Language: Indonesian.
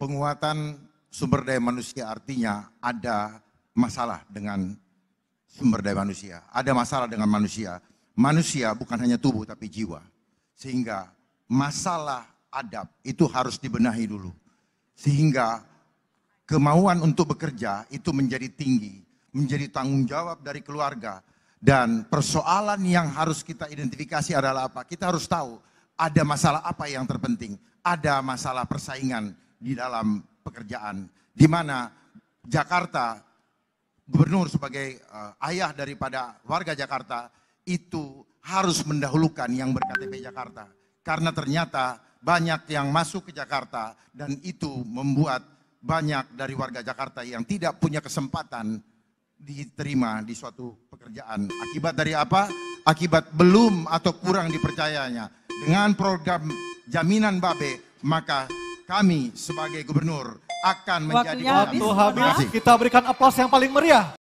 penguatan sumber daya manusia artinya ada masalah dengan sumber daya manusia. Ada masalah dengan manusia. Manusia bukan hanya tubuh tapi jiwa. Sehingga masalah adab itu harus dibenahi dulu. Sehingga kemauan untuk bekerja itu menjadi tinggi, menjadi tanggung jawab dari keluarga. Dan persoalan yang harus kita identifikasi adalah apa? Kita harus tahu ada masalah apa yang terpenting. Ada masalah persaingan di dalam pekerjaan. Di mana Jakarta, gubernur sebagai uh, ayah daripada warga Jakarta, itu harus mendahulukan yang berKTP Jakarta. Karena ternyata banyak yang masuk ke Jakarta dan itu membuat banyak dari warga Jakarta yang tidak punya kesempatan diterima di suatu pekerjaan. Akibat dari apa? Akibat belum atau kurang dipercayanya. Dengan program jaminan babe, maka kami sebagai gubernur akan menjadi Waktunya habis. Waktu habis, kita berikan aplaus yang paling meriah.